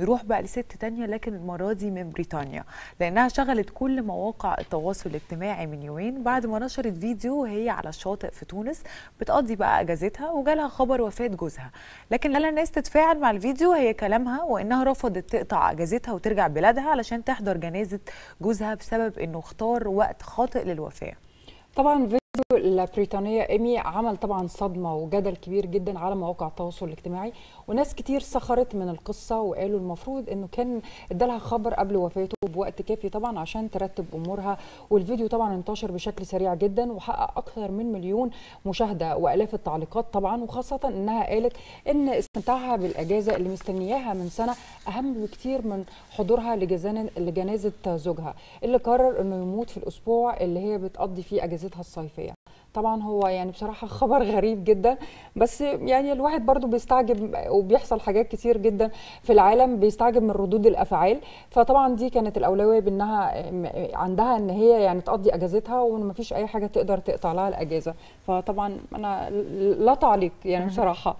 نروح بقى لست تانية لكن المرة دي من بريطانيا لأنها شغلت كل مواقع التواصل الاجتماعي من يومين بعد ما نشرت فيديو وهي على الشاطئ في تونس بتقضي بقى أجازتها وجالها خبر وفاة جوزها لكن لا الناس تتفاعل مع الفيديو هي كلامها وإنها رفضت تقطع أجازتها وترجع بلادها علشان تحضر جنازة جوزها بسبب إنه اختار وقت خاطئ للوفاة طبعا البريطانية إيمي عمل طبعا صدمة وجدل كبير جدا على مواقع التواصل الاجتماعي وناس كتير سخرت من القصة وقالوا المفروض انه كان ادالها خبر قبل وفاته بوقت كافي طبعا عشان ترتب امورها والفيديو طبعا انتشر بشكل سريع جدا وحقق اكثر من مليون مشاهدة والاف التعليقات طبعا وخاصة انها قالت ان استمتاعها بالاجازة اللي مستنياها من سنة اهم بكتير من حضورها لجنازة زوجها اللي قرر انه يموت في الاسبوع اللي هي بتقضي فيه اجازتها الصيفية الخلفيه طبعا هو يعني بصراحه خبر غريب جدا بس يعني الواحد برضو بيستعجب وبيحصل حاجات كتير جدا في العالم بيستعجب من ردود الافعال فطبعا دي كانت الاولويه بانها عندها ان هي يعني تقضي اجازتها وأن فيش اي حاجه تقدر تقطع لها الاجازه فطبعا انا لا تعليق يعني بصراحه